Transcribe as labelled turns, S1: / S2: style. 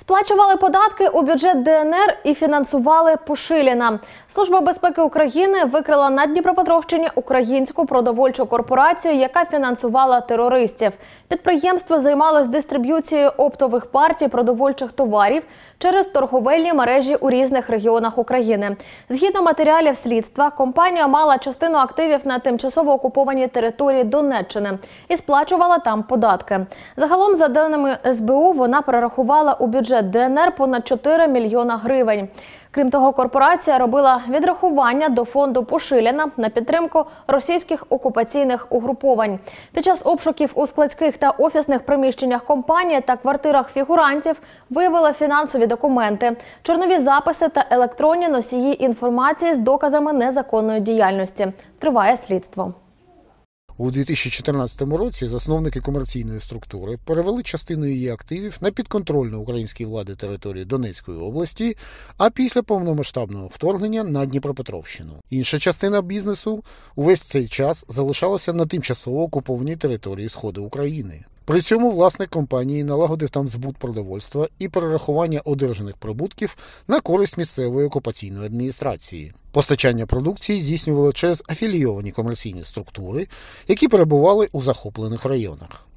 S1: Сплачували податки у бюджет ДНР і фінансували Пушиліна. Служба безпеки України викрила на Дніпропетровщині українську продовольчу корпорацію, яка фінансувала терористів. Підприємство займалось дистриб'юцією оптових партій продовольчих товарів через торговельні мережі у різних регіонах України. Згідно матеріалів слідства, компанія мала частину активів на тимчасово окупованій території Донеччини і сплачувала там податки. Загалом, за даними СБУ, вона перерахувала у бюджет бюджет ДНР понад 4 мільйона гривень. Крім того, корпорація робила відрахування до фонду пошиляна на підтримку російських окупаційних угруповань. Під час обшуків у складських та офісних приміщеннях компанії та квартирах фігурантів виявила фінансові документи, чорнові записи та електронні носії інформації з доказами незаконної діяльності. Триває слідство.
S2: У 2014 році засновники комерційної структури перевели частину її активів на підконтрольну українській владі території Донецької області, а після повномасштабного вторгнення на Дніпропетровщину. Інша частина бізнесу увесь цей час залишалася на тимчасово окупованій території Сходу України. При цьому власник компанії налагодив там збут продовольства і перерахування одержаних прибутків на користь місцевої окупаційної адміністрації. Постачання продукції здійснювали через афілійовані комерційні структури, які перебували у захоплених районах.